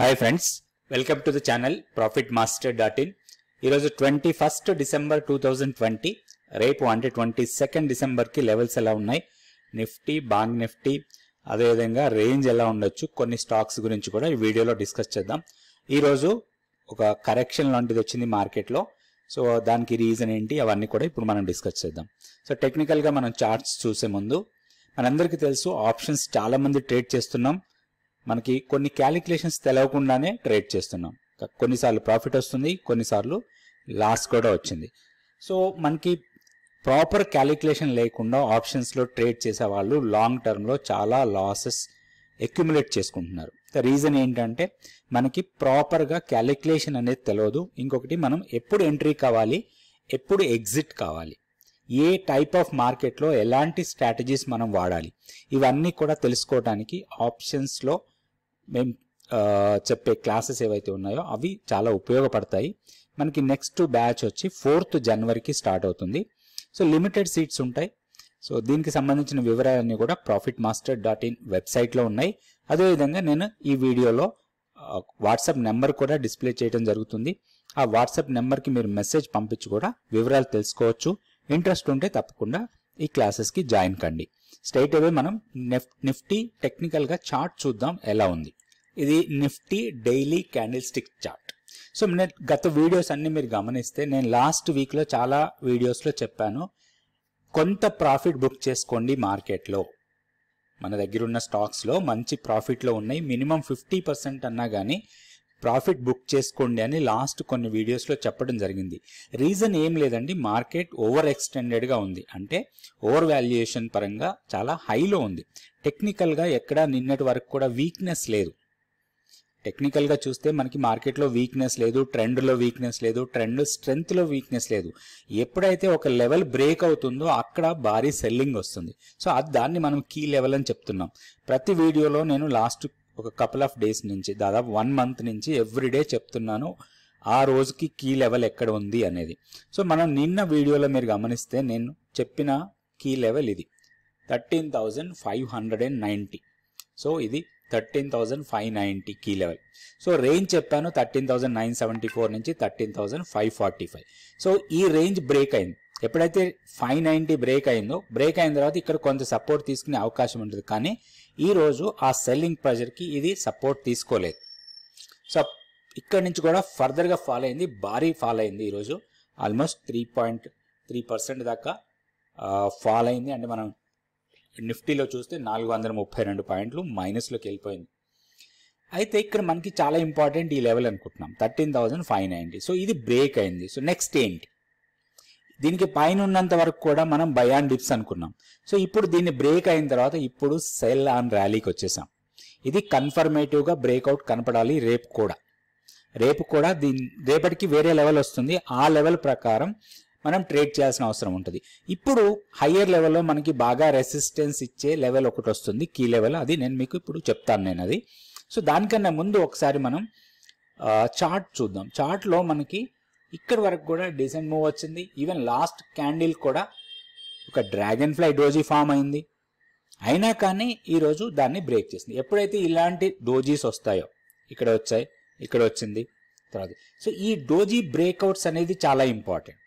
hi friends welcome to the channel Profit Master dot in ఈరోజు twenty first December two thousand twenty రేపు అంటే twenty second డిసెంబర్కి levels ఎలా ఉన్నాయి Nifty bank Nifty అదేవిధంగా range ఎలా ఉండొచ్చు కొన్ని స్టాక్స్ గురించి కూడా ఈ వీడియోలో డిస్కస్ చేద్దాం ఈరోజు ఒక కరెక్షన్ లాంటిది వచ్చింది మార్కెట్లో సో దానికి రీజన్ ఏంటి అవన్నీ కూడా ఇప్పుడు మనం డిస్కస్ చేద్దాం సో టెక్నికల్గా మనం చార్ట్స్ చూసే ముందు మనందరికీ తెలుసు ఆప్షన్స్ చాలామంది ట్రేడ్ చేస్తున్నాం మనకి కొన్ని క్యాలిక్యులేషన్స్ తెలవకుండానే ట్రేడ్ చేస్తున్నాం కొన్నిసార్లు ప్రాఫిట్ వస్తుంది కొన్నిసార్లు లాస్ కూడా వచ్చింది సో మనకి ప్రాపర్ క్యాలిక్యులేషన్ లేకుండా ఆప్షన్స్లో ట్రేడ్ చేసే వాళ్ళు లాంగ్ టర్మ్లో చాలా లాసెస్ అక్యుములేట్ చేసుకుంటున్నారు రీజన్ ఏంటంటే మనకి ప్రాపర్గా క్యాలిక్యులేషన్ అనేది తెలియదు ఇంకొకటి మనం ఎప్పుడు ఎంట్రీ కావాలి ఎప్పుడు ఎగ్జిట్ కావాలి ఏ టైప్ ఆఫ్ మార్కెట్లో ఎలాంటి స్ట్రాటజీస్ మనం వాడాలి ఇవన్నీ కూడా తెలుసుకోవడానికి ఆప్షన్స్లో మేము చెప్పే క్లాసెస్ ఏవైతే ఉన్నాయో అవి చాలా ఉపయోగపడతాయి మనకి నెక్స్ట్ బ్యాచ్ వచ్చి ఫోర్త్ జనవరికి స్టార్ట్ అవుతుంది సో లిమిటెడ్ సీట్స్ ఉంటాయి సో దీనికి సంబంధించిన వివరాలన్నీ కూడా ప్రాఫిట్ మాస్టర్ డాట్ ఇన్ వెబ్సైట్లో ఉన్నాయి అదేవిధంగా నేను ఈ వీడియోలో వాట్సాప్ నెంబర్ కూడా డిస్ప్లే చేయడం జరుగుతుంది ఆ వాట్సాప్ నెంబర్కి మీరు మెసేజ్ పంపించి కూడా వివరాలు తెలుసుకోవచ్చు ఇంట్రెస్ట్ ఉంటే తప్పకుండా ఈ క్లాసెస్కి జాయిన్ కండి స్ట్రైట్ అవే మనం నిఫ్టీ టెక్నికల్గా చార్ట్ చూద్దాం ఎలా ఉంది ఇది Nifty daily candlestick chart so నేను గత వీడియోస్ అన్ని మీరు గమనిస్తే నేను లాస్ట్ వీక్లో చాలా వీడియోస్లో చెప్పాను కొంత ప్రాఫిట్ బుక్ చేసుకోండి మార్కెట్లో మన దగ్గర ఉన్న స్టాక్స్లో మంచి ప్రాఫిట్లో ఉన్నాయి మినిమం ఫిఫ్టీ పర్సెంట్ అన్నా కానీ ప్రాఫిట్ బుక్ చేసుకోండి అని లాస్ట్ కొన్ని వీడియోస్లో చెప్పడం జరిగింది రీజన్ ఏం లేదండి మార్కెట్ ఓవర్ ఎక్స్టెండెడ్గా ఉంది అంటే ఓవర్ వాల్యుయేషన్ పరంగా చాలా హైలో ఉంది టెక్నికల్గా ఎక్కడా నిన్నటి వరకు కూడా వీక్నెస్ లేదు టెక్నికల్గా చూస్తే మనకి మార్కెట్లో వీక్నెస్ లేదు ట్రెండ్లో వీక్నెస్ లేదు ట్రెండ్ స్ట్రెంత్లో వీక్నెస్ లేదు ఎప్పుడైతే ఒక లెవెల్ బ్రేక్ అవుతుందో అక్కడ భారీ సెల్లింగ్ వస్తుంది సో అది దాన్ని మనం కీ లెవెల్ అని చెప్తున్నాం ప్రతి వీడియోలో నేను లాస్ట్ ఒక కపుల్ ఆఫ్ డేస్ నుంచి దాదాపు వన్ మంత్ నుంచి ఎవ్రీడే చెప్తున్నాను ఆ రోజుకి కీ లెవెల్ ఎక్కడ ఉంది అనేది సో మనం నిన్న వీడియోలో మీరు గమనిస్తే నేను చెప్పిన కీ లెవెల్ ఇది thirteen thousand five hundred and ninety so ఇది thirteen thousand five ninety key level so range చెప్పాను thirteen thousand nine seventy four నుంచి thirteen thousand five forty five so ఈ రేంజ్ బ్రేక్ అయింది ఎప్పుడైతే ఫైవ్ నైంటీ బ్రేక్ అయిందో break అయిన తర్వాత ఇక్కడ కొంత సపోర్ట్ తీసుకునే అవకాశం ఉంటుంది కానీ ఈ రోజు ఆ సెల్లింగ్ ప్రెజర్కి ఇది సపోర్ట్ తీసుకోలేదు సో ఇక్కడ నుంచి కూడా ఫర్దర్గా ఫాలో అయింది భారీ ఫాల్ అయింది ఈరోజు almost three point three percent దాకా ఫాలో అయింది అంటే మనం నిఫ్టీలో చూస్తే నాలుగు వందల ముప్పై రెండు పాయింట్లు మైనస్లోకి వెళ్ళిపోయింది అయితే ఇక్కడ మనకి చాలా ఇంపార్టెంట్ ఈ లెవెల్ అనుకుంటున్నాం thirteen thousand five ninety so ఇది బ్రేక్ అయింది సో నెక్స్ట్ ఏంటి దీనికి పైన ఉన్నంత వరకు కూడా మనం బై ఆన్ డిప్స్ అనుకున్నాం సో ఇప్పుడు దీన్ని బ్రేక్ అయిన తర్వాత ఇప్పుడు సెల్ ఆన్ ర్యాలీకి వచ్చేసాం ఇది కన్ఫర్మేటివ్గా బ్రేక్అవుట్ కనపడాలి రేపు కూడా రేపు కూడా దీని రేపటికి వేరే లెవెల్ వస్తుంది ఆ లెవెల్ ప్రకారం మనం ట్రేడ్ చేయాల్సిన అవసరం ఉంటుంది ఇప్పుడు హయ్యర్ లెవెల్లో మనకి బాగా రెసిస్టెన్స్ ఇచ్చే లెవెల్ ఒకటి వస్తుంది కీ లెవెల్ అది నేను మీకు ఇప్పుడు చెప్తాను నేను అది సో దానికన్నా ముందు ఒకసారి మనం చార్ట్ చూద్దాం చార్ట్లో మనకి ఇక్కడ వరకు కూడా డిసెంట్ మూవ్ వచ్చింది ఈవెన్ లాస్ట్ క్యాండిల్ కూడా ఒక డ్రాగన్ ఫ్లై డోజీ ఫామ్ అయింది అయినా కానీ ఈరోజు దాన్ని బ్రేక్ చేసింది ఎప్పుడైతే ఇలాంటి డోజీస్ వస్తాయో ఇక్కడ వచ్చాయి ఇక్కడ వచ్చింది తర్వాత సో ఈ డోజీ బ్రేక్అవుట్స్ అనేది చాలా ఇంపార్టెంట్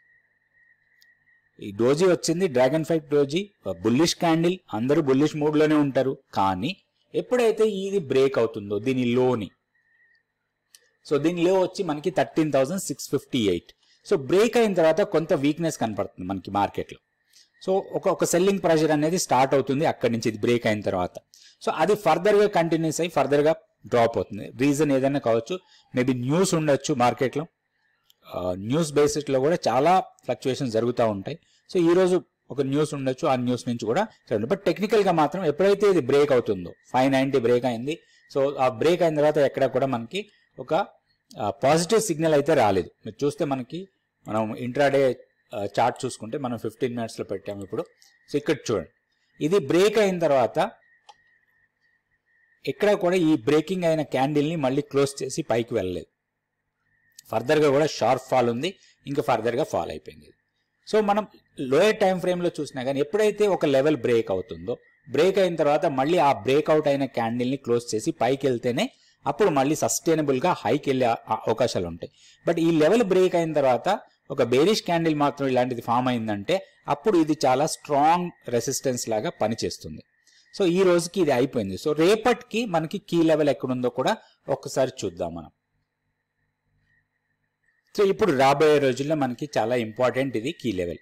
ఈ డోజీ వచ్చింది dragon fight doji bullish candle అందరూ బుల్లిష్ మూడ్లోనే ఉంటారు కానీ ఎప్పుడైతే ఇది బ్రేక్ అవుతుందో దీని లోని సో దీని లో వచ్చి మనకి thirteen thousand six fifty eight so break అయిన తర్వాత కొంత వీక్నెస్ కనపడుతుంది మనకి మార్కెట్లో సో ఒక ఒక సెల్లింగ్ ప్రెషర్ అనేది స్టార్ట్ అవుతుంది అక్కడి నుంచి ఇది బ్రేక్ అయిన తర్వాత సో అది ఫర్దర్గా కంటిన్యూస్ అయ్యి ఫర్దర్గా డ్రాప్ అవుతుంది రీజన్ ఏదైనా కావచ్చు మేబీ న్యూస్ ఉండొచ్చు మార్కెట్లో న్యూస్ బేసిస్లో కూడా చాలా ఫ్లక్చువేషన్ జరుగుతూ ఉంటాయి సో ఈ రోజు ఒక న్యూస్ ఉండొచ్చు ఆ న్యూస్ నుంచి కూడా చదవండి బట్ టెక్నికల్ గా మాత్రం ఎప్పుడైతే ఇది బ్రేక్ అవుతుందో ఫైవ్ నైంటీ బ్రేక్ అయింది సో ఆ బ్రేక్ అయిన తర్వాత ఎక్కడ కూడా మనకి ఒక పాజిటివ్ సిగ్నల్ అయితే రాలేదు మీరు చూస్తే మనకి మనం ఇంట్రాడే చార్ట్ చూసుకుంటే మనం ఫిఫ్టీన్ మినిట్స్లో పెట్టాము ఇప్పుడు సో ఇక్కడ చూడండి ఇది బ్రేక్ అయిన తర్వాత ఎక్కడ కూడా ఈ బ్రేకింగ్ అయిన క్యాండిల్ని మళ్ళీ క్లోజ్ చేసి పైకి వెళ్ళలేదు ఫర్దర్గా కూడా షార్ప్ ఫాల్ ఉంది ఇంకా ఫర్దర్గా ఫాల్ అయిపోయింది సో మనం లోయర్ టైం ఫ్రేమ్లో చూసినా కానీ ఎప్పుడైతే ఒక లెవెల్ బ్రేక్ అవుతుందో బ్రేక్ అయిన తర్వాత మళ్ళీ ఆ బ్రేక్అవుట్ అయిన క్యాండిల్ని క్లోజ్ చేసి పైకి వెళ్తేనే అప్పుడు మళ్ళీ సస్టైనబుల్గా హైకి వెళ్ళే అవకాశాలు ఉంటాయి బట్ ఈ లెవెల్ బ్రేక్ అయిన తర్వాత ఒక బేరిష్ క్యాండిల్ మాత్రం ఇలాంటిది ఫామ్ అయిందంటే అప్పుడు ఇది చాలా స్ట్రాంగ్ రెసిస్టెన్స్ లాగా పనిచేస్తుంది సో ఈ రోజుకి ఇది అయిపోయింది సో రేపటికి మనకి కీ లెవెల్ ఎక్కడుందో కూడా ఒకసారి చూద్దాం మనం సో ఇప్పుడు రాబోయే రోజుల్లో మనకి చాలా ఇంపార్టెంట్ ఇది కీ లెవెల్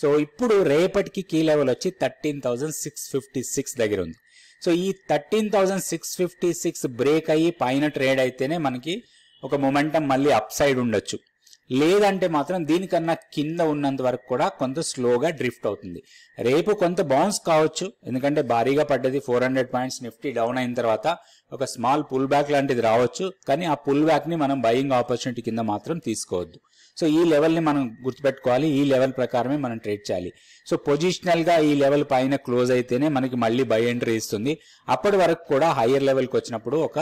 సో ఇప్పుడు రేపటికి కీ లెవెల్ వచ్చి thirteen thousand six fifty six దగ్గర ఉంది సో ఈ thirteen thousand six fifty six break అయ్యి పైన ట్రేడ్ అయితేనే మనకి ఒక మొమెంటం మళ్ళీ అప్ సైడ్ ఉండొచ్చు లేదంటే మాత్రం దీనికన్నా కింద ఉన్నంత వరకు కూడా కొంత స్లోగా డ్రిఫ్ట్ అవుతుంది రేపు కొంత బౌన్స్ కావచ్చు ఎందుకంటే భారీగా పడ్డది four hundred points Nifty down అయిన తర్వాత ఒక స్మాల్ పుల్ బ్యాక్ లాంటిది రావచ్చు కానీ ఆ పుల్ బ్యాక్ ని మనం బయింగ్ ఆపర్చునిటీ కింద మాత్రం తీసుకోవద్దు సో ఈ లెవెల్ని మనం గుర్తుపెట్టుకోవాలి ఈ లెవెల్ ప్రకారమే మనం ట్రేడ్ చేయాలి సో పొజిషనల్గా ఈ లెవెల్ పైన క్లోజ్ అయితేనే మనకి మళ్ళీ బై ఎంట్రీ ఇస్తుంది అప్పటి వరకు కూడా హయ్యర్ లెవెల్కి వచ్చినప్పుడు ఒక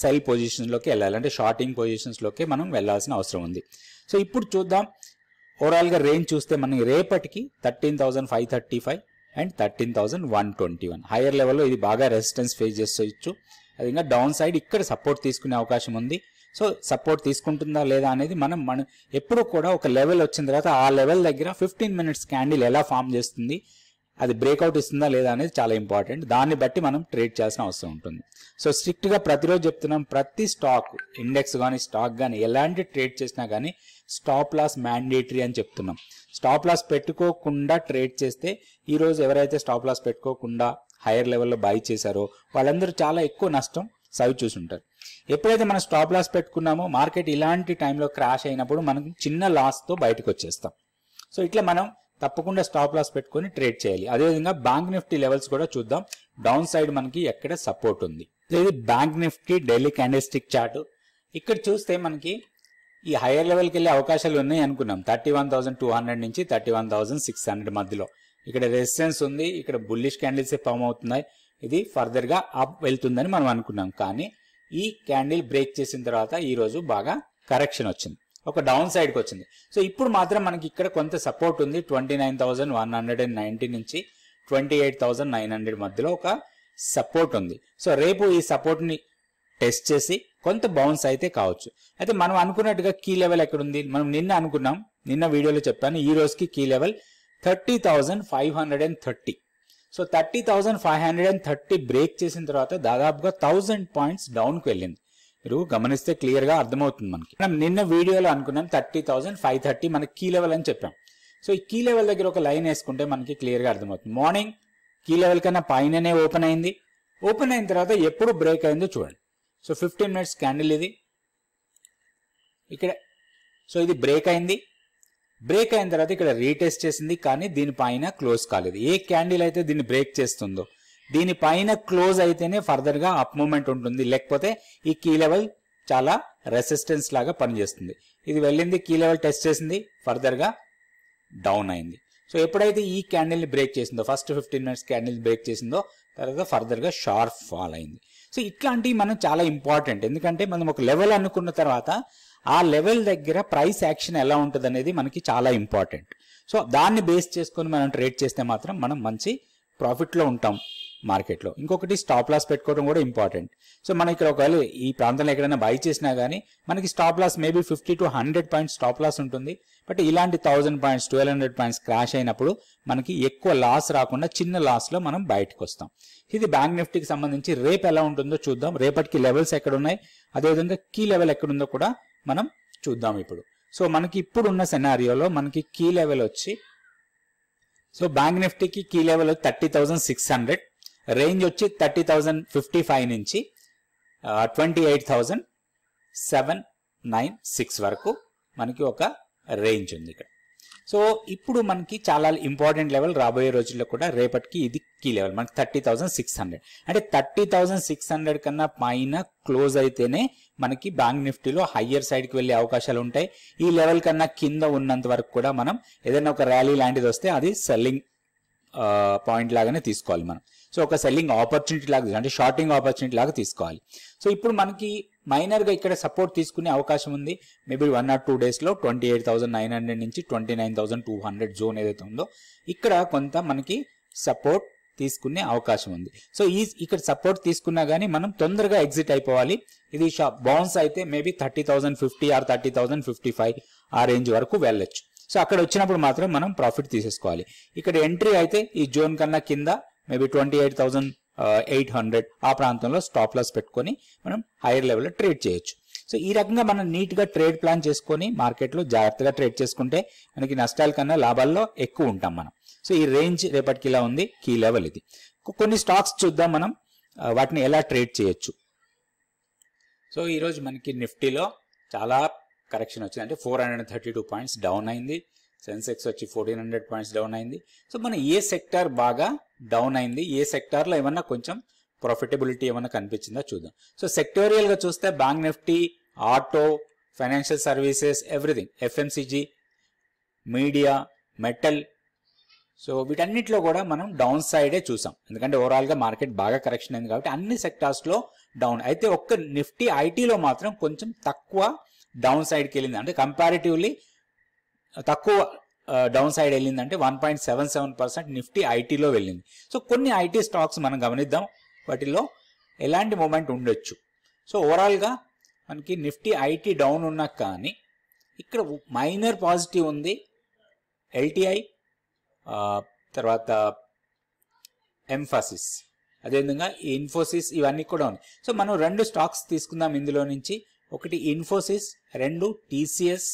సెల్ పొజిషన్లోకి వెళ్ళాలి అంటే షార్టింగ్ పొజిషన్స్లోకి మనం వెళ్ళాల్సిన అవసరం ఉంది సో ఇప్పుడు చూద్దాం ఓవరాల్గా రేంజ్ చూస్తే మనకి రేపటికి thirteen thousand five thirty five and thirteen thousand one twenty one higher లెవెల్లో ఇది బాగా రెసిస్టెన్స్ ఫేస్ చేసుకోవచ్చు అది ఇంకా డౌన్ సైడ్ ఇక్కడ సపోర్ట్ తీసుకునే అవకాశం ఉంది సో సపోర్ట్ తీసుకుంటుందా లేదా అనేది మనం మనం ఎప్పుడు కూడా ఒక లెవెల్ వచ్చిన తర్వాత ఆ లెవెల్ దగ్గర ఫిఫ్టీన్ మినిట్స్ క్యాండిల్ ఎలా ఫామ్ చేస్తుంది అది బ్రేక్అవుట్ ఇస్తుందా లేదా అనేది చాలా ఇంపార్టెంట్ దాన్ని బట్టి మనం ట్రేడ్ చేయాల్సిన అవసరం ఉంటుంది సో స్ట్రిక్ట్గా ప్రతిరోజు చెప్తున్నాం ప్రతి స్టాక్ ఇండెక్స్ కానీ స్టాక్ కానీ ఎలాంటి ట్రేడ్ చేసినా కానీ స్టాప్ లాస్ మ్యాండేటరీ అని చెప్తున్నాం స్టాప్ లాస్ పెట్టుకోకుండా ట్రేడ్ చేస్తే ఈరోజు ఎవరైతే స్టాప్ లాస్ పెట్టుకోకుండా హైయర్ లెవెల్లో బై చేశారో వాళ్ళందరూ చాలా ఎక్కువ నష్టం సవి చూసి ఉంటారు ఎప్పుడైతే మనం స్టాప్ లాస్ పెట్టుకున్నామో మార్కెట్ ఇలాంటి టైంలో క్రాష్ అయినప్పుడు మనం చిన్న లాస్తో బయటకు వచ్చేస్తాం సో ఇట్లా మనం తప్పకుండా స్టాప్ లాస్ పెట్టుకొని ట్రేడ్ చేయాలి అదేవిధంగా బ్యాంక్ నిఫ్టీ లెవెల్స్ కూడా చూద్దాం డౌన్ సైడ్ మనకి ఎక్కడ సపోర్ట్ ఉంది ఇది bank Nifty daily candlestick chart ఇక్కడ చూస్తే మనకి ఈ హైయర్ లెవెల్కి వెళ్ళే అవకాశాలు ఉన్నాయి అనుకున్నాం thirty one thousand two hundred నుంచి thirty one thousand six hundred మధ్యలో ఇక్కడ రెసిస్టెన్స్ ఉంది ఇక్కడ బుల్లిష్ క్యాండిల్స్ ఫామ్ అవుతున్నాయి ఇది ఫర్దర్గా అప్ వెళ్తుందని మనం అనుకున్నాం కానీ ఈ క్యాండిల్ బ్రేక్ చేసిన తర్వాత ఈ రోజు బాగా కరెక్షన్ వచ్చింది ఒక డౌన్ సైడ్కి వచ్చింది సో ఇప్పుడు మాత్రం మనకి ఇక్కడ కొంత సపోర్ట్ ఉంది ట్వంటీ నుంచి ట్వంటీ మధ్యలో ఒక సపోర్ట్ ఉంది సో రేపు ఈ సపోర్ట్ని టెస్ట్ చేసి కొంత బౌన్స్ అయితే కావచ్చు అయితే మనం అనుకున్నట్టుగా కీ లెవెల్ ఎక్కడ ఉంది మనం నిన్న అనుకున్నాం నిన్న వీడియోలో చెప్పాను ఈ రోజుకి key level thirty so thirty thousand five hundred and thirty break చేసిన తర్వాత దాదాపుగా థౌజండ్ పాయింట్స్ డౌన్కి వెళ్ళింది మీరు గమనిస్తే క్లియర్గా అర్థమవుతుంది మనకి మనం నిన్న వీడియోలో అనుకున్నాం థర్టీ థౌసండ్ ఫైవ్ థర్టీ మనకి కీ లెవెల్ అని చెప్పాం సో ఈ కీ లెవెల్ దగ్గర ఒక లైన్ వేసుకుంటే మనకి క్లియర్గా అర్థమవుతుంది మార్నింగ్ కీ లెవెల్ కన్నా పైననే ఓపెన్ అయింది ఓపెన్ అయిన తర్వాత ఎప్పుడు బ్రేక్ అయిందో చూడండి సో ఫిఫ్టీన్ మినిట్స్ క్యాండిల్ ఇది ఇక్కడ సో ఇది బ్రేక్ అయింది బ్రేక్ అయిన తర్వాత ఇక్కడ రీటెస్ట్ చేసింది కానీ దీనిపైన క్లోజ్ కాలేదు ఏ క్యాండిల్ అయితే దీన్ని బ్రేక్ చేస్తుందో దీనిపైన క్లోజ్ అయితేనే ఫర్దర్ గా అప్ మూమెంట్ ఉంటుంది లేకపోతే ఈ కీ లెవెల్ చాలా రెసిస్టెన్స్ లాగా పనిచేస్తుంది ఇది వెళ్ళింది కీ లెవెల్ టెస్ట్ చేసింది ఫర్దర్ గా డౌన్ అయింది సో ఎప్పుడైతే ఈ క్యాండిల్ ని బ్రేక్ చేసిందో first fifteen minutes candle break చేసిందో తర్వాత ఫర్దర్ గా షార్ప్ ఫాల్ అయింది సో ఇట్లాంటివి మనం చాలా ఇంపార్టెంట్ ఎందుకంటే మనం ఒక లెవెల్ అనుకున్న తర్వాత ఆ లెవెల్ దగ్గర ప్రైస్ యాక్షన్ ఎలా ఉంటుంది అనేది మనకి చాలా ఇంపార్టెంట్ సో దాన్ని బేస్ చేసుకొని మనం ట్రేడ్ చేస్తే మాత్రం మనం మంచి ప్రాఫిట్లో ఉంటాం మార్కెట్లో ఇంకొకటి స్టాప్ లాస్ పెట్టుకోవడం కూడా ఇంపార్టెంట్ సో మనం ఇక్కడ ఒకవేళ ఈ ప్రాంతంలో ఎక్కడైనా బై చేసినా కానీ మనకి stop loss maybe fifty to hundred points stop loss ఉంటుంది బట్ ఇలాంటి thousand points twelve hundred points crash అయినప్పుడు మనకి ఎక్కువ లాస్ రాకుండా చిన్న లాస్లో మనం బయటకు వస్తాం ఇది బ్యాంక్ నిఫ్టీకి సంబంధించి రేపు ఎలా ఉంటుందో చూద్దాం రేపటికి లెవెల్స్ ఎక్కడ ఉన్నాయి అదేవిధంగా కీ లెవెల్ ఎక్కడుందో కూడా మనం చూద్దాం ఇప్పుడు సో మనకి ఇప్పుడు ఉన్న సెనారియోలో మనకి కీ లెవెల్ వచ్చి సో బ్యాంక్ నిఫ్టీకి key level thirty thousand six hundred range వచ్చి థర్టీ థౌజండ్ ఫిఫ్టీ ఫైవ్ నుంచి twenty eight thousand seven nine six వరకు మనకి ఒక రేంజ్ ఉంది ఇక్కడ సో ఇప్పుడు మనకి చాలా ఇంపార్టెంట్ లెవెల్ రాబోయే రోజుల్లో కూడా రేపటికి ఇది కీ లెవెల్ మనకి థర్టీ థౌసండ్ సిక్స్ హండ్రెడ్ అంటే థర్టీ థౌసండ్ సిక్స్ హండ్రెడ్ కన్నా పైన క్లోజ్ అయితేనే మనకి బ్యాంక్ నిఫ్టీలో హయ్యర్ సైడ్కి వెళ్ళే అవకాశాలు ఉంటాయి ఈ లెవెల్ కన్నా కింద ఉన్నంత వరకు కూడా మనం ఏదైనా ఒక ర్యాలీ లాంటిది వస్తే అది సెల్లింగ్ పాయింట్ లాగానే తీసుకోవాలి మనం సో ఒక సెల్లింగ్ ఆపర్చునిటీ లాగా అంటే షార్టింగ్ ఆపర్చునిటీ లాగా తీసుకోవాలి సో ఇప్పుడు మనకి మైనర్గా ఇక్కడ సపోర్ట్ తీసుకునే అవకాశం ఉంది మేబీ వన్ ఆర్ టూ డేస్లో twenty eight thousand nine hundred నుంచి twenty nine thousand two hundred zone ఏదైతే ఉందో ఇక్కడ కొంత మనకి సపోర్ట్ తీసుకునే అవకాశం ఉంది సో ఈ ఇక్కడ సపోర్ట్ తీసుకున్నా కానీ మనం తొందరగా ఎగ్జిట్ అయిపోవాలి ఇది షాప్ బౌన్స్ అయితే maybe thirty thousand fifty or thirty thousand fifty five ఆ రేంజ్ వరకు వెళ్ళొచ్చు సో అక్కడ వచ్చినప్పుడు మాత్రం మనం ప్రాఫిట్ తీసేసుకోవాలి ఇక్కడ ఎంట్రీ అయితే ఈ జోన్ కన్నా కింద maybe twenty eight thousand eight hundred ఆ ప్రాంతంలో స్టాప్ లాస్ పెట్టుకొని మనం హైయర్ లెవెల్లో ట్రేడ్ చేయొచ్చు సో ఈ రకంగా మనం నీట్గా ట్రేడ్ ప్లాన్ చేసుకొని మార్కెట్లో జాగ్రత్తగా ట్రేడ్ చేసుకుంటే మనకి నష్టాల కన్నా లాభాల్లో ఎక్కువ ఉంటాం మనం సో ఈ రేంజ్ రేపటికి ఇలా ఉంది కీ లెవెల్ ఇది కొన్ని స్టాక్స్ చూద్దాం మనం వాటిని ఎలా ట్రేడ్ చేయొచ్చు సో ఈరోజు మనకి నిఫ్టీలో చాలా కరెక్షన్ వచ్చింది అంటే four hundred thirty two points down అయింది సెన్సెక్స్ వచ్చి ఫోర్టీన్ హండ్రెడ్ పాయింట్స్ డౌన్ అయింది సో మన ఏ సెక్టార్ బాగా డౌన్ అయింది ఏ సెక్టార్లో ఏమన్నా కొంచెం ప్రాఫిటబిలిటీ ఏమైనా కనిపించిందో చూద్దాం సో సెక్టోరియల్గా చూస్తే bank Nifty auto financial services everything FMCG media metal so వీటన్నిటిలో కూడా మనం డౌన్ సైడే చూసాం ఎందుకంటే ఓవరాల్గా మార్కెట్ బాగా కరెక్షన్ అయింది కాబట్టి అన్ని సెక్టార్స్లో డౌన్ అయితే ఒక్క నిఫ్టీ ఐటీలో మాత్రం కొంచెం తక్కువ డౌన్ సైడ్కి వెళ్ళింది అంటే కంపారిటివ్లీ తక్కువ డౌన్ సైడ్ వెళ్ళిందంటే one point seven seven percent Nifty ఐటీలో వెళ్ళింది సో కొన్ని ఐటీ స్టాక్స్ మనం గమనిద్దాం వాటిలో ఎలాంటి మూమెంట్ ఉండొచ్చు సో ఓవరాల్గా మనకి నిఫ్టీ ఐటీ డౌన్ ఉన్నా కానీ ఇక్కడ మైనర్ పాజిటివ్ ఉంది ఎల్టీఐ తర్వాత ఎంఫాసిస్ అదేవిధంగా ఇన్ఫోసిస్ ఇవన్నీ కూడా ఉన్నాయి సో మనం రెండు స్టాక్స్ తీసుకుందాం ఇందులో నుంచి ఒకటి ఇన్ఫోసిస్ రెండు టీసీఎస్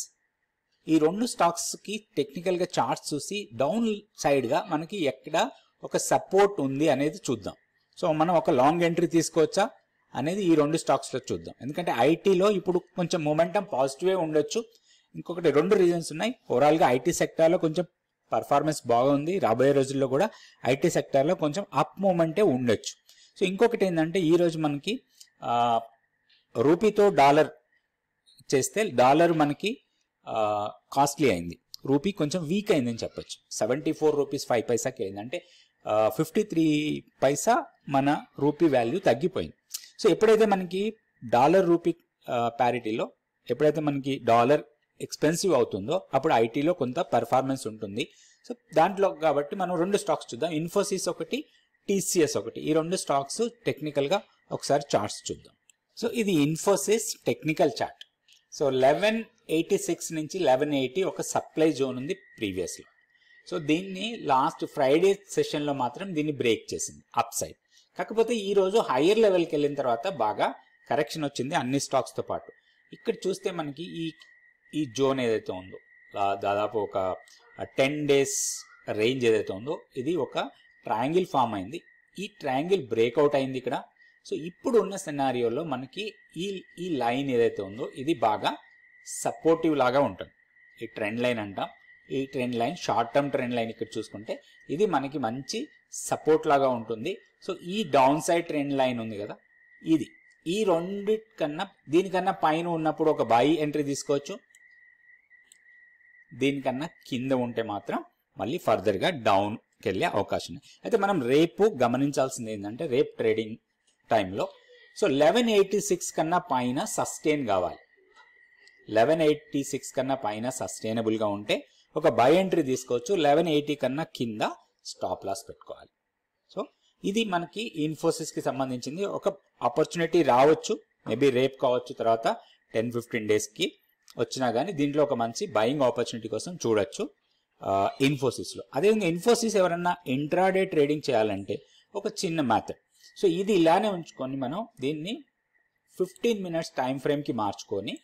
ఈ రెండు స్టాక్స్కి టెక్నికల్గా చార్ట్స్ చూసి డౌన్ సైడ్గా మనకి ఎక్కడ ఒక సపోర్ట్ ఉంది అనేది చూద్దాం సో మనం ఒక లాంగ్ ఎంట్రీ తీసుకోవచ్చా అనేది ఈ రెండు స్టాక్స్లో చూద్దాం ఎందుకంటే ఐటీలో ఇప్పుడు కొంచెం మూమెంటం పాజిటివే ఉండొచ్చు ఇంకొకటి రెండు రీజన్స్ ఉన్నాయి ఓవరాల్గా ఐటీ సెక్టార్లో కొంచెం పర్ఫార్మెన్స్ బాగుంది రాబోయే రోజుల్లో కూడా ఐటీ సెక్టార్లో కొంచెం అప్ మూమెంటే ఉండొచ్చు సో ఇంకొకటి ఏంటంటే ఈరోజు మనకి రూపీతో డాలర్ చేస్తే డాలర్ మనకి కాస్ట్లీ అయింది రూపీ కొంచెం వీక్ అయిందని చెప్పొచ్చు సెవెంటీ ఫోర్ రూపీస్ ఫైవ్ పైసాకి వెళ్ళింది అంటే ఫిఫ్టీ త్రీ పైసా మన రూపీ వాల్యూ తగ్గిపోయింది సో ఎప్పుడైతే మనకి డాలర్ రూపీ ప్యారిటీలో ఎప్పుడైతే మనకి డాలర్ ఎక్స్పెన్సివ్ అవుతుందో అప్పుడు ఐటీలో కొంత పర్ఫార్మెన్స్ ఉంటుంది సో దాంట్లో కాబట్టి మనం రెండు స్టాక్స్ చూద్దాం ఇన్ఫోసిస్ ఒకటి టీసీఎస్ ఒకటి ఈ రెండు స్టాక్స్ టెక్నికల్గా ఒకసారి చార్ట్స్ చూద్దాం సో ఇది Infosys technical chart so eleven eighty six నుంచి లెవెన్ ఎయిటీ ఒక సప్లై జోన్ ఉంది ప్రీవియస్లో సో దీన్ని లాస్ట్ ఫ్రైడే సెషన్లో మాత్రం దీన్ని బ్రేక్ చేసింది అప్ సైడ్ కాకపోతే ఈరోజు హైయర్ లెవెల్కి వెళ్ళిన తర్వాత బాగా కరెక్షన్ వచ్చింది అన్ని స్టాక్స్తో పాటు ఇక్కడ చూస్తే మనకి ఈ ఈ జోన్ ఏదైతే ఉందో దాదాపు ఒక టెన్ డేస్ రేంజ్ ఏదైతే ఉందో ఇది ఒక ట్రయాంగిల్ ఫామ్ అయింది ఈ ట్రయాంగిల్ బ్రేక్అవుట్ అయింది ఇక్కడ సో ఇప్పుడు ఉన్న సెనారియోలో మనకి ఈ ఈ లైన్ ఏదైతే ఉందో ఇది బాగా సపోర్టివ్ లాగా ఉంటుంది ఈ ట్రెండ్ లైన్ అంటాం ఈ trend line short term trend line ఇక్కడ చూసుకుంటే ఇది మనకి మంచి సపోర్ట్ లాగా ఉంటుంది సో ఈ డౌన్ సైడ్ ట్రెండ్ లైన్ ఉంది కదా ఇది ఈ రెండు కన్నా దీనికన్నా పైన ఉన్నప్పుడు ఒక బై ఎంట్రీ తీసుకోవచ్చు దీనికన్నా కింద ఉంటే మాత్రం మళ్ళీ ఫర్దర్గా డౌన్కి వెళ్ళే అవకాశం అయితే మనం రేపు గమనించాల్సింది ఏంటంటే రేపు ట్రేడింగ్ టైంలో సో లెవెన్ ఎయిటీ సిక్స్ కన్నా పైన సస్టైన్ కావాలి లెవెన్ ఎయిటీ సిక్స్ కన్నా పైన సస్టైనబుల్గా ఉంటే ఒక బై ఎంట్రీ తీసుకోవచ్చు లెవెన్ ఎయిటీ కన్నా కింద స్టాప్ లాస్ పెట్టుకోవాలి సో ఇది మనకి ఇన్ఫోసిస్కి సంబంధించింది ఒక ఆపర్చునిటీ రావచ్చు మేబీ రేపు కావచ్చు తర్వాత టెన్ ఫిఫ్టీన్ డేస్కి వచ్చినా కానీ దీంట్లో ఒక మంచి బయింగ్ ఆపర్చునిటీ కోసం చూడొచ్చు ఇన్ఫోసిస్లో అదేవిధంగా ఇన్ఫోసిస్ ఎవరన్నా ఇంట్రాడే ట్రేడింగ్ చేయాలంటే ఒక చిన్న మెథడ్ సో ఇది ఇలానే ఉంచుకొని మనం దీన్ని ఫిఫ్టీన్ మినిట్స్ టైం ఫ్రేమ్కి మార్చుకొని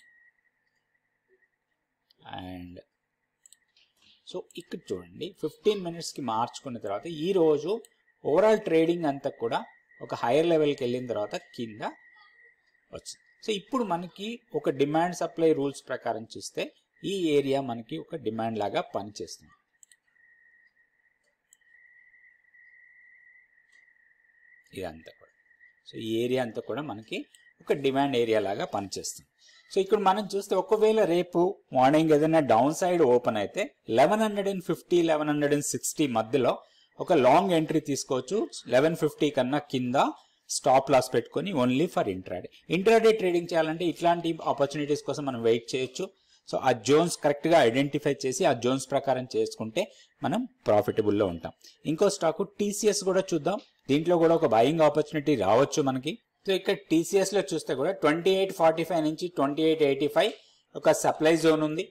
అండ్ సో ఇక్కడ చూడండి ఫిఫ్టీన్ మినిట్స్కి మార్చుకున్న తర్వాత ఈరోజు ఓవరాల్ ట్రేడింగ్ అంతా కూడా ఒక హైయర్ లెవెల్కి వెళ్ళిన తర్వాత కింద వచ్చింది సో ఇప్పుడు మనకి ఒక డిమాండ్ సప్లై రూల్స్ ప్రకారం చూస్తే ఈ ఏరియా మనకి ఒక డిమాండ్ లాగా పనిచేస్తుంది ఇదంతా కూడా సో ఈ ఏరియా అంతా కూడా మనకి ఒక డిమాండ్ ఏరియా లాగా పనిచేస్తుంది సో ఇక్కడ మనం చూస్తే ఒకవేళ రేపు మార్నింగ్ ఏదైనా డౌన్ సైడ్ ఓపెన్ అయితే eleven hundred and fifty eleven hundred and sixty మధ్యలో ఒక లాంగ్ ఎంట్రీ తీసుకోవచ్చు లెవెన్ ఫిఫ్టీ కన్నా కింద స్టాప్ లాస్ పెట్టుకొని only for intraday intraday trading చేయాలంటే ఇట్లాంటి ఆపర్చునిటీస్ కోసం మనం వెయిట్ చేయొచ్చు సో ఆ జోన్స్ కరెక్ట్గా ఐడెంటిఫై చేసి ఆ జోన్స్ ప్రకారం చేసుకుంటే మనం ప్రాఫిటబుల్లో ఉంటాం ఇంకో స్టాకు టీసీఎస్ కూడా చూద్దాం దీంట్లో కూడా ఒక బయింగ్ ఆపర్చునిటీ రావచ్చు మనకి సో ఇక్కడ టీసీఎస్లో చూస్తే కూడా ట్వంటీ ఎయిట్ ఫార్టీ ఫైవ్ నుంచి ట్వంటీ ఎయిట్ ఎయిటీ ఫైవ్ ఒక సప్లై జోన్ ఉంది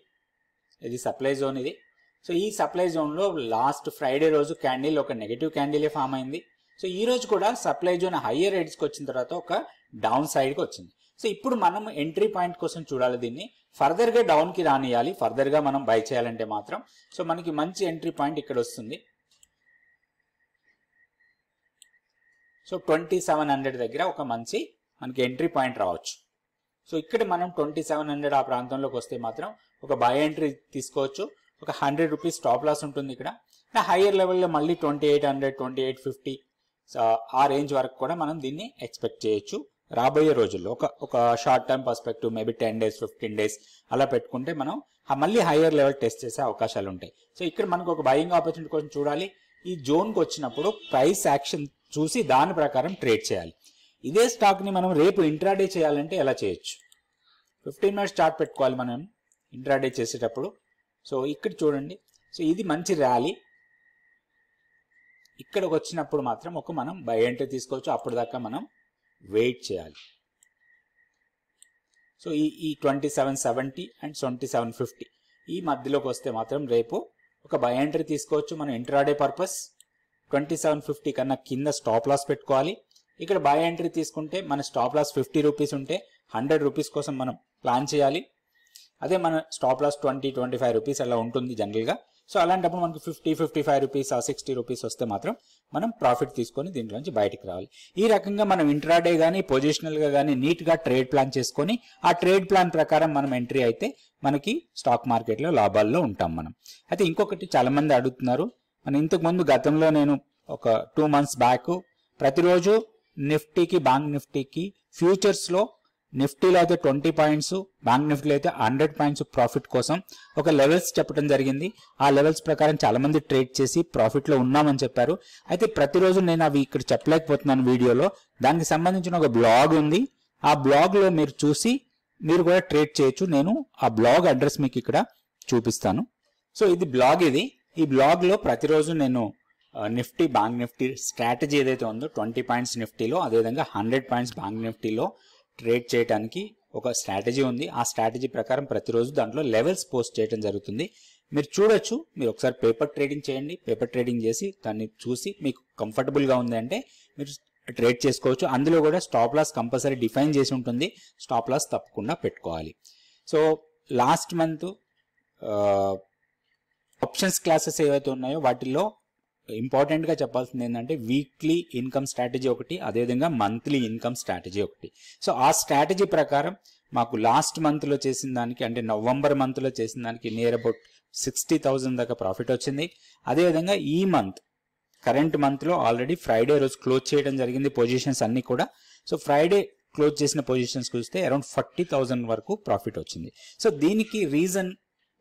ఇది సప్లై జోన్ ఇది సో ఈ సప్లై జోన్లో లాస్ట్ ఫ్రైడే రోజు క్యాండిల్ ఒక నెగిటివ్ క్యాండిలే ఫామ్ అయింది సో ఈ రోజు కూడా సప్లై జోన్ హయ్యర్ రేట్స్కి వచ్చిన తర్వాత ఒక డౌన్ సైడ్కి వచ్చింది సో ఇప్పుడు మనం ఎంట్రీ పాయింట్ కోసం చూడాలి దీన్ని ఫర్దర్గా డౌన్కి రానియాలి ఫర్దర్గా మనం బై చేయాలంటే మాత్రం సో మనకి మంచి ఎంట్రీ పాయింట్ ఇక్కడ వస్తుంది సో ట్వంటీ సెవెన్ హండ్రెడ్ దగ్గర ఒక మంచి మనకి ఎంట్రీ పాయింట్ రావచ్చు సో ఇక్కడ మనం ట్వంటీ సెవెన్ హండ్రెడ్ ఆ ప్రాంతంలోకి వస్తే మాత్రం ఒక బై ఎంట్రీ తీసుకోవచ్చు ఒక హండ్రెడ్ రూపీస్ స్టాప్ లాస్ ఉంటుంది ఇక్కడ హైయర్ లెవెల్లో మళ్ళీ twenty eight hundred twenty eight fifty ఆ రేంజ్ వరకు కూడా మనం దీన్ని ఎక్స్పెక్ట్ చేయొచ్చు రాబోయే రోజుల్లో ఒక ఒక short term perspective maybe ten days fifteen days అలా పెట్టుకుంటే మనం మళ్ళీ హైయర్ లెవెల్ టెస్ట్ చేసే అవకాశాలు ఉంటాయి సో ఇక్కడ మనకు ఒక బయింగ్ ఆపర్చునిటీ కోసం చూడాలి ఈ జోన్కి వచ్చినప్పుడు ప్రైస్ యాక్షన్ చూసి దాని ప్రకారం ట్రేడ్ చేయాలి ఇదే స్టాక్ని మనం రేపు ఇంట్రాడే చేయాలంటే ఎలా చేయొచ్చు ఫిఫ్టీన్ మినిట్స్ చార్ట్ పెట్టుకోవాలి మనం ఇంట్రాడే చేసేటప్పుడు సో ఇక్కడ చూడండి సో ఇది మంచి ర్యాలీ ఇక్కడికి వచ్చినప్పుడు మాత్రం ఒక మనం బై ఎంట్రీ తీసుకోవచ్చు అప్పుడు దాకా మనం వెయిట్ చేయాలి సో ఈ ఈ twenty seven seventy and twenty seven fifty ఈ మధ్యలోకి వస్తే మాత్రం రేపు ఒక బై ఎంట్రీ తీసుకోవచ్చు మనం intraday purpose twenty seven fifty కన్నా కింద స్టాప్ లాస్ పెట్టుకోవాలి ఇక్కడ బై ఎంట్రీ తీసుకుంటే మన స్టాప్ లాస్ ఫిఫ్టీ రూపీస్ ఉంటే హండ్రెడ్ రూపీస్ కోసం మనం ప్లాన్ చేయాలి అదే మన stop loss twenty twenty five rupees అలా ఉంటుంది జనరల్గా సో అలాంటప్పుడు మనకి ఫిఫ్టీ ఫిఫ్టీ ఫైవ్ రూపీస్ ఆ సిక్స్టీ రూపీస్ వస్తే మాత్రం మనం ప్రాఫిట్ తీసుకొని దీంట్లోంచి బయటికి రావాలి ఈ రకంగా మనం ఇంట్రాడే కానీ పొజిషనల్గా కానీ నీట్గా ట్రేడ్ ప్లాన్ చేసుకొని ఆ ట్రేడ్ ప్లాన్ ప్రకారం మనం ఎంట్రీ అయితే మనకి స్టాక్ మార్కెట్లో లాభాల్లో ఉంటాం మనం అయితే ఇంకొకటి చాలామంది అడుగుతున్నారు మన ఇంతకుముందు గతంలో నేను ఒక టూ మంత్స్ బ్యాక్ ప్రతిరోజు నిఫ్టీకి బ్యాంక్ నిఫ్టీకి ఫ్యూచర్స్లో నిఫ్టీలో అయితే ట్వంటీ పాయింట్స్ బ్యాంక్ నిఫ్టీలో అయితే హండ్రెడ్ పాయింట్స్ ప్రాఫిట్ కోసం ఒక లెవెల్స్ చెప్పడం జరిగింది ఆ లెవెల్స్ ప్రకారం చాలా మంది ట్రేడ్ చేసి ప్రాఫిట్లో ఉన్నామని చెప్పారు అయితే ప్రతిరోజు నేను అవి ఇక్కడ చెప్పలేకపోతున్నాను వీడియోలో దానికి సంబంధించిన ఒక బ్లాగ్ ఉంది ఆ బ్లాగ్లో మీరు చూసి మీరు కూడా ట్రేడ్ చేయొచ్చు నేను ఆ బ్లాగ్ అడ్రస్ మీకు ఇక్కడ చూపిస్తాను సో ఇది బ్లాగ్ ఇది ఈ బ్లాగ్లో ప్రతిరోజు నేను నిఫ్టీ బ్యాంక్ నిఫ్టీ స్ట్రాటజీ ఏదైతే ఉందో ట్వంటీ పాయింట్స్ నిఫ్టీలో అదేవిధంగా హండ్రెడ్ పాయింట్స్ బ్యాంక్ నిఫ్టీలో ట్రేడ్ చేయడానికి ఒక స్ట్రాటజీ ఉంది ఆ స్ట్రాటజీ ప్రకారం ప్రతిరోజు దాంట్లో లెవెల్స్ పోస్ట్ చేయడం జరుగుతుంది మీరు చూడొచ్చు మీరు ఒకసారి పేపర్ ట్రేడింగ్ చేయండి పేపర్ ట్రేడింగ్ చేసి దాన్ని చూసి మీకు కంఫర్టబుల్గా ఉంది అంటే మీరు ట్రేడ్ చేసుకోవచ్చు అందులో కూడా స్టాప్ లాస్ కంపల్సరీ డిఫైన్ చేసి ఉంటుంది స్టాప్ లాస్ తప్పకుండా పెట్టుకోవాలి so last month options classes ఏవైతే ఉన్నాయో వాటిల్లో ఇంపార్టెంట్గా చెప్పాల్సింది ఏంటంటే వీక్లీ ఇన్కమ్ స్ట్రాటజీ ఒకటి అదేవిధంగా మంత్లీ ఇన్కమ్ స్ట్రాటజీ ఒకటి సో ఆ స్ట్రాటజీ ప్రకారం మాకు లాస్ట్ మంత్లో చేసిన దానికి అంటే నవంబర్ మంత్లో చేసిన దానికి నియర్ అబౌట్ సిక్స్టీ థౌజండ్ దాకా ప్రాఫిట్ వచ్చింది అదేవిధంగా ఈ మంత్ కరెంట్ మంత్లో ఆల్రెడీ ఫ్రైడే రోజు క్లోజ్ చేయడం జరిగింది పొజిషన్స్ అన్నీ కూడా సో ఫ్రైడే క్లోజ్ చేసిన పొజిషన్స్ చూస్తే అరౌండ్ ఫార్టీ థౌసండ్ వరకు ప్రాఫిట్ వచ్చింది సో దీనికి రీజన్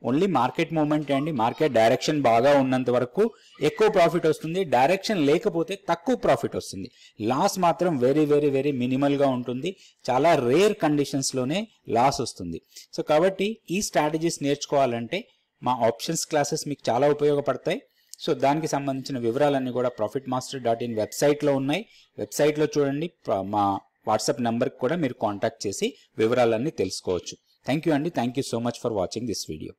ఓన్లీ మార్కెట్ మూవ్మెంట్ అండి మార్కెట్ డైరెక్షన్ బాగా ఉన్నంత వరకు ఎక్కువ ప్రాఫిట్ వస్తుంది డైరెక్షన్ లేకపోతే తక్కువ ప్రాఫిట్ వస్తుంది లాస్ మాత్రం వెరీ వెరీ వెరీ మినిమల్గా ఉంటుంది చాలా రేర్ కండిషన్స్లోనే లాస్ వస్తుంది సో కాబట్టి ఈ స్ట్రాటజీస్ నేర్చుకోవాలంటే మా ఆప్షన్స్ క్లాసెస్ మీకు చాలా ఉపయోగపడతాయి సో దానికి సంబంధించిన వివరాలన్నీ కూడా ప్రాఫిట్ మాస్టర్ డాట్ ఇన్ వెబ్సైట్లో ఉన్నాయి వెబ్సైట్లో చూడండి మా వాట్సాప్ నెంబర్కి కూడా మీరు కాంటాక్ట్ చేసి వివరాలన్నీ తెలుసుకోవచ్చు థ్యాంక్ యూ అండి thank you so much for watching this video